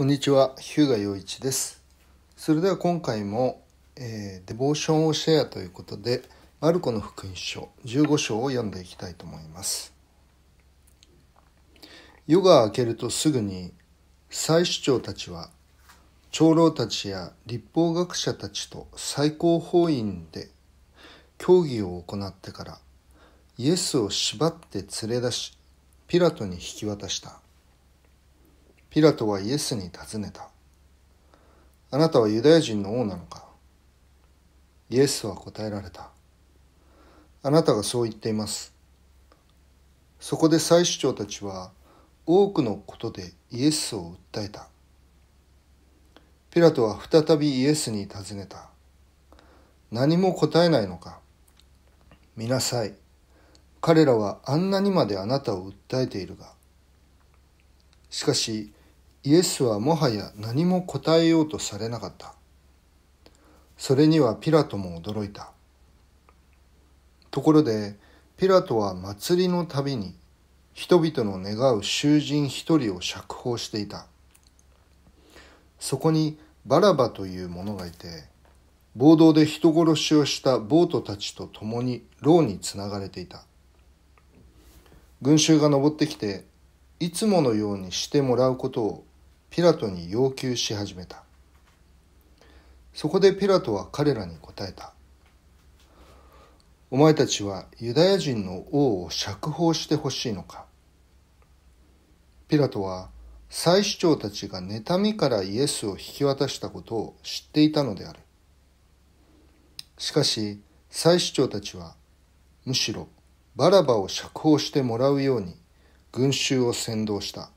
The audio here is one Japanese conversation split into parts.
こんにちは、日向洋一です。それでは今回も、えー、デボーションをシェアということで、マルコの福音書15章を読んでいきたいと思います。夜が明けるとすぐに、祭司長たちは、長老たちや立法学者たちと最高法院で協議を行ってから、イエスを縛って連れ出し、ピラトに引き渡した。ピラトはイエスに尋ねた。あなたはユダヤ人の王なのかイエスは答えられた。あなたがそう言っています。そこで祭司長たちは多くのことでイエスを訴えた。ピラトは再びイエスに尋ねた。何も答えないのか見なさい。彼らはあんなにまであなたを訴えているが。しかし、イエスはもはや何も答えようとされなかった。それにはピラトも驚いた。ところで、ピラトは祭りのたびに人々の願う囚人一人を釈放していた。そこにバラバという者がいて、暴動で人殺しをした暴徒たちと共に牢につながれていた。群衆が登ってきて、いつものようにしてもらうことをピラトに要求し始めたそこでピラトは彼らに答えたお前たちはユダヤ人の王を釈放してほしいのかピラトは祭司長たちが妬みからイエスを引き渡したことを知っていたのであるしかし祭司長たちはむしろバラバを釈放してもらうように群衆を先導した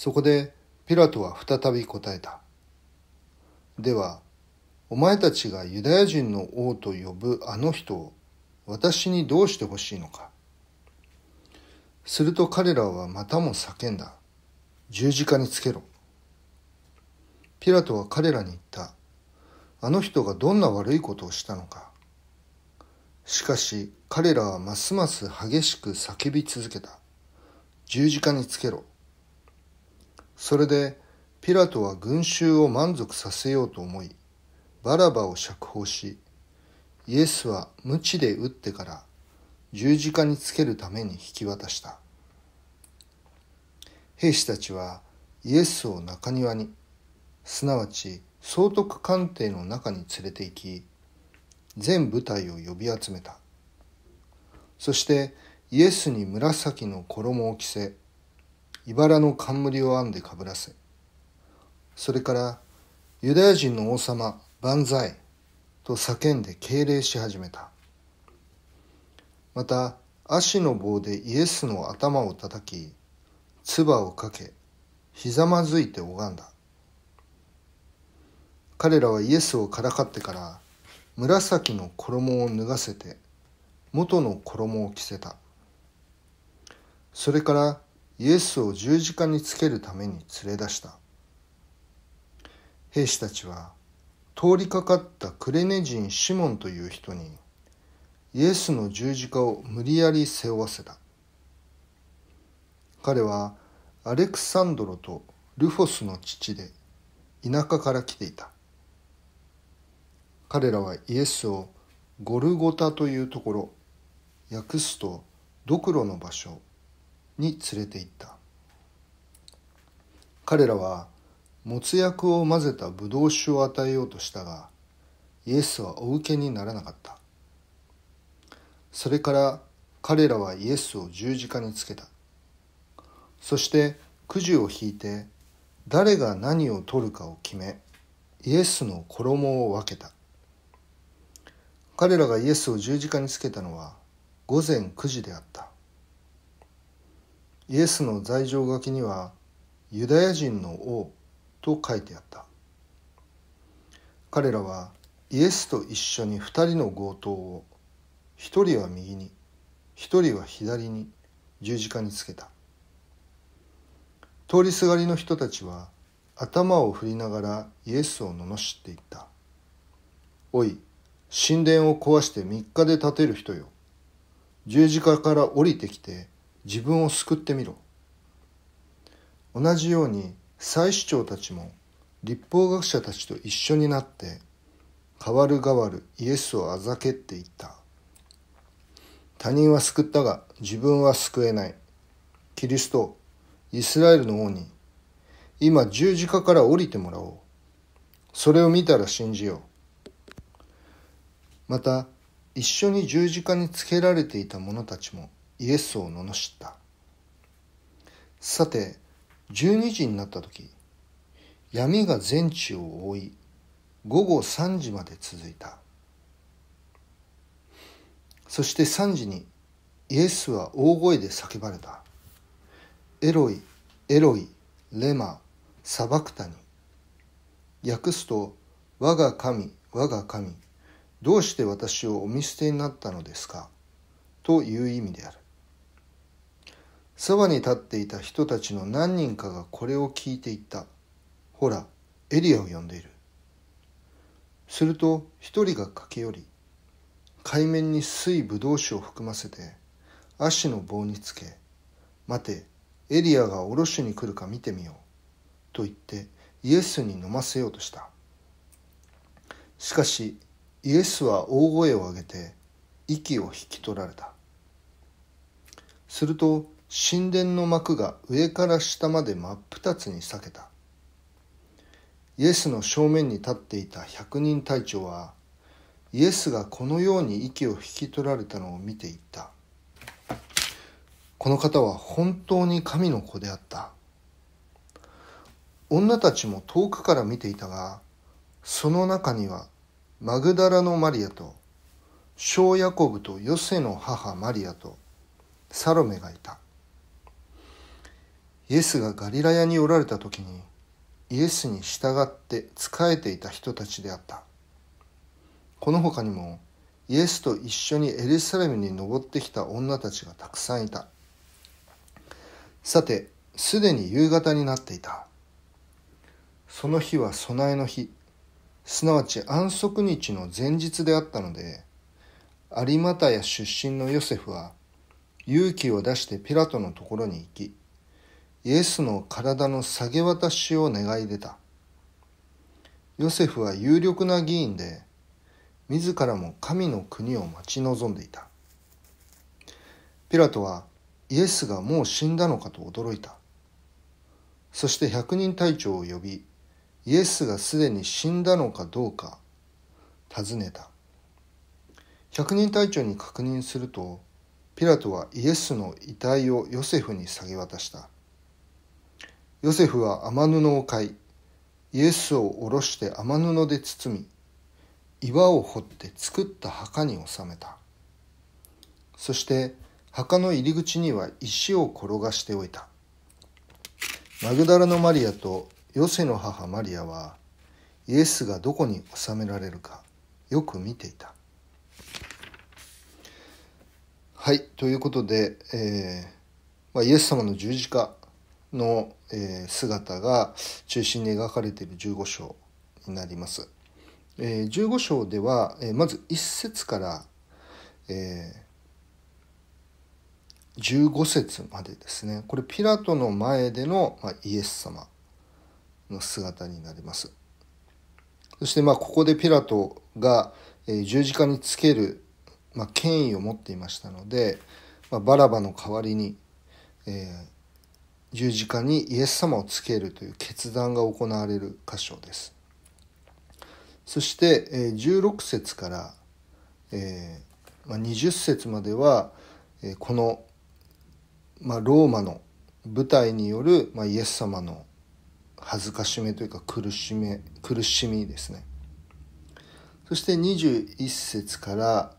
そこでピラトは再び答えた。では、お前たちがユダヤ人の王と呼ぶあの人を私にどうしてほしいのか。すると彼らはまたも叫んだ。十字架につけろ。ピラトは彼らに言った。あの人がどんな悪いことをしたのか。しかし彼らはますます激しく叫び続けた。十字架につけろ。それでピラトは群衆を満足させようと思いバラバを釈放しイエスは無知で打ってから十字架につけるために引き渡した兵士たちはイエスを中庭にすなわち総督官邸の中に連れて行き全部隊を呼び集めたそしてイエスに紫の衣を着せ茨の冠を編んでかぶらせそれからユダヤ人の王様万歳と叫んで敬礼し始めたまた足の棒でイエスの頭を叩き唾をかけひざまずいて拝んだ彼らはイエスをからかってから紫の衣を脱がせて元の衣を着せたそれからイエスを十字架につけるために連れ出した兵士たちは通りかかったクレネ人シモンという人にイエスの十字架を無理やり背負わせた彼はアレクサンドロとルフォスの父で田舎から来ていた彼らはイエスをゴルゴタというところ訳すとドクロの場所に連れて行った彼らはもつ薬を混ぜたぶどう酒を与えようとしたがイエスはお受けにならなかったそれから彼らはイエスを十字架につけたそしてくじを引いて誰が何を取るかを決めイエスの衣を分けた彼らがイエスを十字架につけたのは午前9時であったイエスの罪状書きにはユダヤ人の王と書いてあった彼らはイエスと一緒に2人の強盗を1人は右に1人は左に十字架につけた通りすがりの人たちは頭を振りながらイエスを罵っていった「おい神殿を壊して3日で建てる人よ十字架から降りてきて自分を救ってみろ同じように祭司長たちも立法学者たちと一緒になって変わる変わるイエスをあざけっていった他人は救ったが自分は救えないキリストイスラエルの王に今十字架から降りてもらおうそれを見たら信じようまた一緒に十字架につけられていた者たちもイエスを罵ったさて12時になった時闇が全地を覆い午後3時まで続いたそして3時にイエスは大声で叫ばれた「エロイエロイレマサバクタニ」訳すと「我が神我が神どうして私をお見捨てになったのですか」という意味であるそばに立っていた人たちの何人かがこれを聞いていったほらエリアを呼んでいるすると一人が駆け寄り海面に水ぶどう酒を含ませて足の棒につけ待てエリアがおろしに来るか見てみようと言ってイエスに飲ませようとしたしかしイエスは大声を上げて息を引き取られたすると神殿の幕が上から下まで真っ二つに裂けたイエスの正面に立っていた百人隊長はイエスがこのように息を引き取られたのを見ていったこの方は本当に神の子であった女たちも遠くから見ていたがその中にはマグダラのマリアと小ヤコブとヨセの母マリアとサロメがいた。イエスがガリラヤにおられた時にイエスに従って仕えていた人たちであったこの他にもイエスと一緒にエルサレムに登ってきた女たちがたくさんいたさてすでに夕方になっていたその日は備えの日すなわち安息日の前日であったので有股屋出身のヨセフは勇気を出してピラトのところに行きイエスの体の下げ渡しを願い出た。ヨセフは有力な議員で、自らも神の国を待ち望んでいた。ピラトはイエスがもう死んだのかと驚いた。そして百人隊長を呼び、イエスがすでに死んだのかどうか尋ねた。百人隊長に確認すると、ピラトはイエスの遺体をヨセフに下げ渡した。ヨセフは天布を買いイエスを下ろして天布で包み岩を掘って作った墓に納めたそして墓の入り口には石を転がしておいたマグダラのマリアとヨセの母マリアはイエスがどこに納められるかよく見ていたはいということで、えーまあ、イエス様の十字架の、え姿が中心に描かれている15章になります。え15章では、えまず1節から、え15節までですねこれピラトの前での、まイエス様の姿になります。そしてまあここでピラトが十字架につけるまあ権威を持っていましたのでまあバラバの代わりにえ十字架にイエス様をつけるという決断が行われる箇所です。そして16節から、えー、20節まではこの、まあ、ローマの舞台による、まあ、イエス様の恥ずかしめというか苦しめ苦しみですね。そして21節から、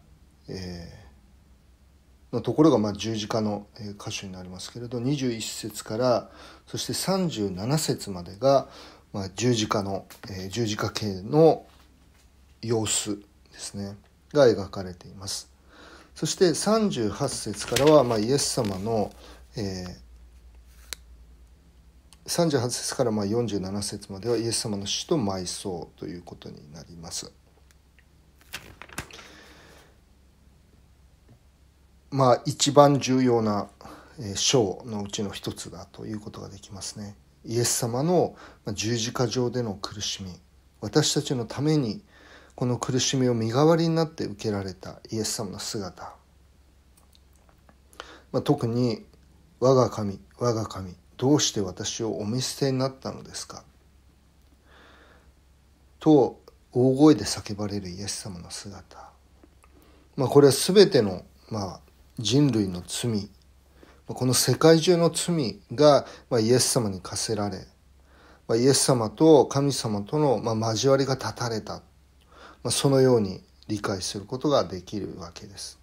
えーのところがまあ十字架の箇所になりますけれど21節からそして37節までがまあ十字架の十字架形の様子ですねが描かれていますそして38節からはまあイエス様の、えー、38節からまあ47節まではイエス様の死と埋葬ということになります。まあ一番重要な章のうちの一つだということができますね。イエス様の十字架上での苦しみ私たちのためにこの苦しみを身代わりになって受けられたイエス様の姿、まあ、特に「我が神我が神どうして私をお見捨てになったのですか」と大声で叫ばれるイエス様の姿、まあ、これは全ての、まあ、人類の罪この世界中の罪がイエス様に課せられイエス様と神様との交わりが断たれたそのように理解することができるわけです。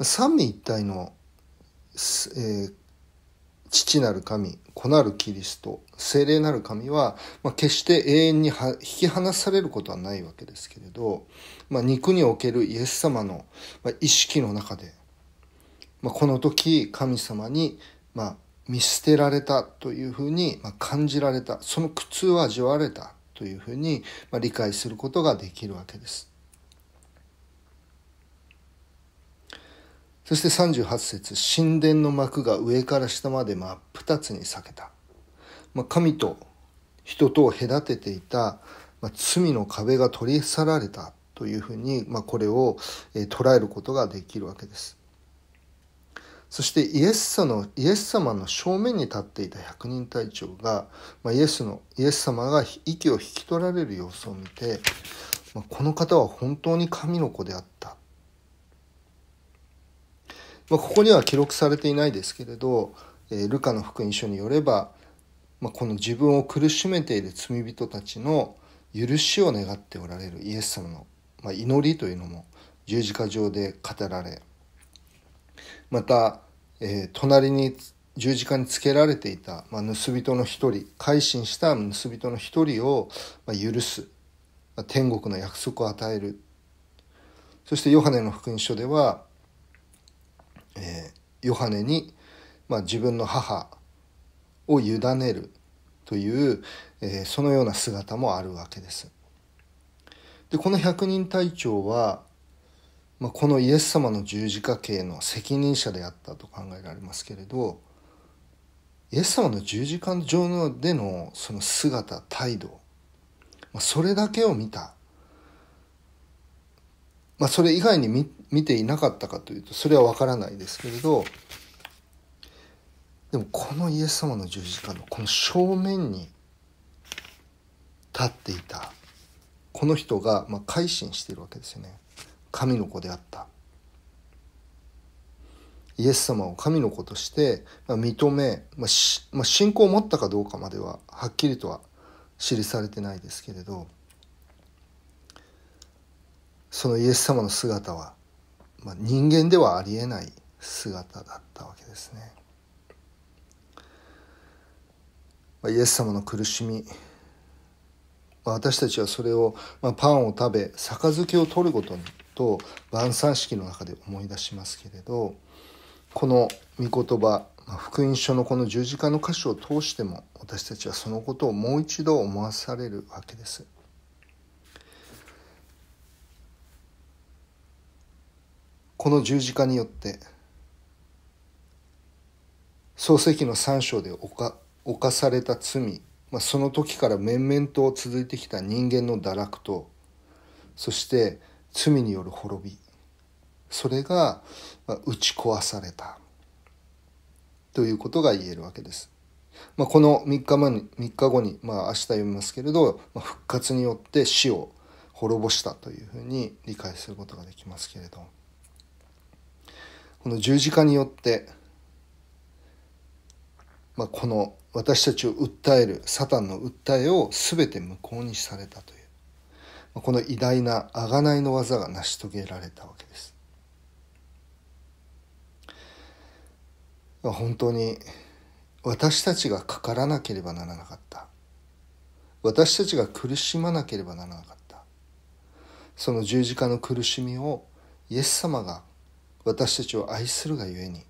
三位一体の、えー、父なる神、子なるキリスト、精霊なる神は、まあ、決して永遠に引き離されることはないわけですけれど、まあ、肉におけるイエス様の、まあ、意識の中で、まあ、この時神様に、まあ、見捨てられたというふうに、まあ、感じられた、その苦痛を味わわれたというふうに、まあ、理解することができるわけです。そして38節神殿の幕が上から下まで真っ二つに裂けた、まあ、神と人とを隔てていた、まあ、罪の壁が取り去られたというふうに、まあ、これを捉えることができるわけですそしてイエスのイエス様の正面に立っていた百人隊長が、まあ、イエスのイエス様が息を引き取られる様子を見て、まあ、この方は本当に神の子であったまあ、ここには記録されていないですけれど、えー、ルカの福音書によれば、まあ、この自分を苦しめている罪人たちの許しを願っておられるイエス様の、まあ、祈りというのも十字架上で語られまた、えー、隣に十字架につけられていた、まあ、盗人の一人改心した盗人の一人を、まあ、許す、まあ、天国の約束を与えるそしてヨハネの福音書ではヨハネに、まあ、自分の母を委ねるという、えー、そのような姿もあるわけです。でこの百人隊長は、まあ、このイエス様の十字架刑の責任者であったと考えられますけれどイエス様の十字架上でのその姿態度、まあ、それだけを見たまあ、それ以外に見見ていなかったかというとそれは分からないですけれどでもこのイエス様の十字架のこの正面に立っていたこの人が、まあ、改心しているわけですよね神の子であったイエス様を神の子として、まあ、認め、まあしまあ、信仰を持ったかどうかまでははっきりとは記されてないですけれどそのイエス様の姿は、まあ、人間ではありえない姿だったわけですね。まあ、イエス様の苦しみ、まあ、私たちはそれを、まあ、パンを食べ杯を取ることにと晩餐式の中で思い出しますけれどこの御言葉福音書のこの十字架の箇所を通しても私たちはそのことをもう一度思わされるわけです。この十字架によって漱石の三章で犯された罪、まあ、その時から面々と続いてきた人間の堕落とそして罪による滅びそれが打ち壊されたということが言えるわけです。まあ、この3日前に3日後に、まあ、明日読みますけれど、まあ、復活によって死を滅ぼしたというふうに理解することができますけれど。この十字架によって、まあ、この私たちを訴えるサタンの訴えを全て無効にされたという、まあ、この偉大な贖いの技が成し遂げられたわけです。まあ、本当に私たちがかからなければならなかった私たちが苦しまなければならなかったその十字架の苦しみをイエス様が私たちを愛するがゆえに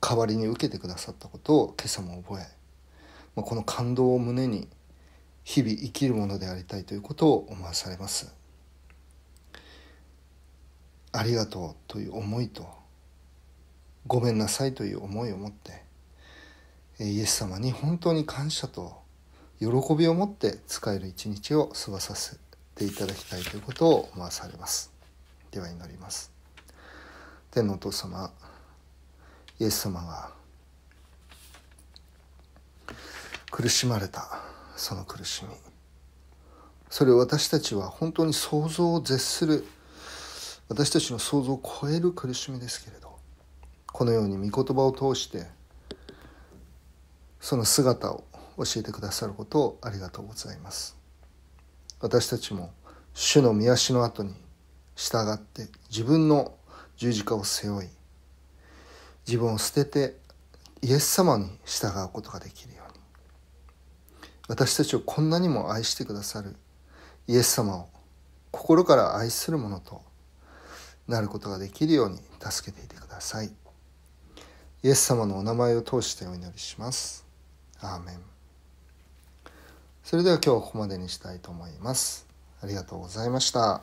代わりに受けてくださったことを今朝も覚えこの感動を胸に日々生きるものでありたいということを思わされますありがとうという思いとごめんなさいという思いを持ってイエス様に本当に感謝と喜びを持って使える一日を過ごさせていただきたいということを思わされますでは祈ります天のお父様イエス様が苦しまれたその苦しみそれを私たちは本当に想像を絶する私たちの想像を超える苦しみですけれどこのように御言葉を通してその姿を教えてくださることをありがとうございます。私たちも主の御足の後に従って自分の十字架を背負い自分を捨ててイエス様に従うことができるように私たちをこんなにも愛してくださるイエス様を心から愛するものとなることができるように助けていてくださいイエス様のお名前を通してお祈りしますアーメンそれでは今日はここまでにしたいと思います。ありがとうございました。